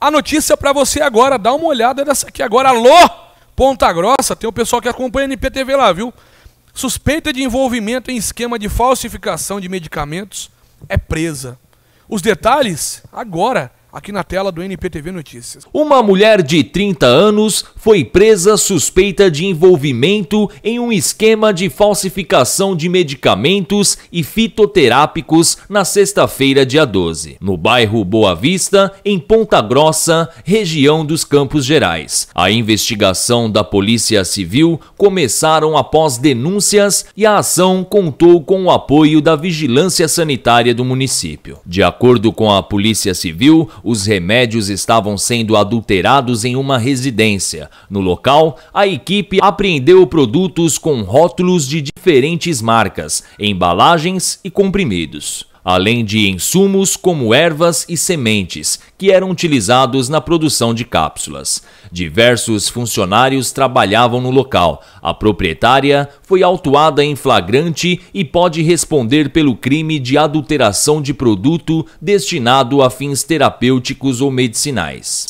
A notícia para você agora, dá uma olhada nessa aqui agora. Alô, Ponta Grossa, tem o um pessoal que acompanha a NPTV lá, viu? Suspeita de envolvimento em esquema de falsificação de medicamentos é presa. Os detalhes agora aqui na tela do NPTV Notícias. Uma mulher de 30 anos foi presa suspeita de envolvimento em um esquema de falsificação de medicamentos e fitoterápicos na sexta-feira, dia 12, no bairro Boa Vista, em Ponta Grossa, região dos Campos Gerais. A investigação da Polícia Civil começaram após denúncias e a ação contou com o apoio da Vigilância Sanitária do município. De acordo com a Polícia Civil, os remédios estavam sendo adulterados em uma residência. No local, a equipe apreendeu produtos com rótulos de diferentes marcas, embalagens e comprimidos além de insumos como ervas e sementes, que eram utilizados na produção de cápsulas. Diversos funcionários trabalhavam no local. A proprietária foi autuada em flagrante e pode responder pelo crime de adulteração de produto destinado a fins terapêuticos ou medicinais.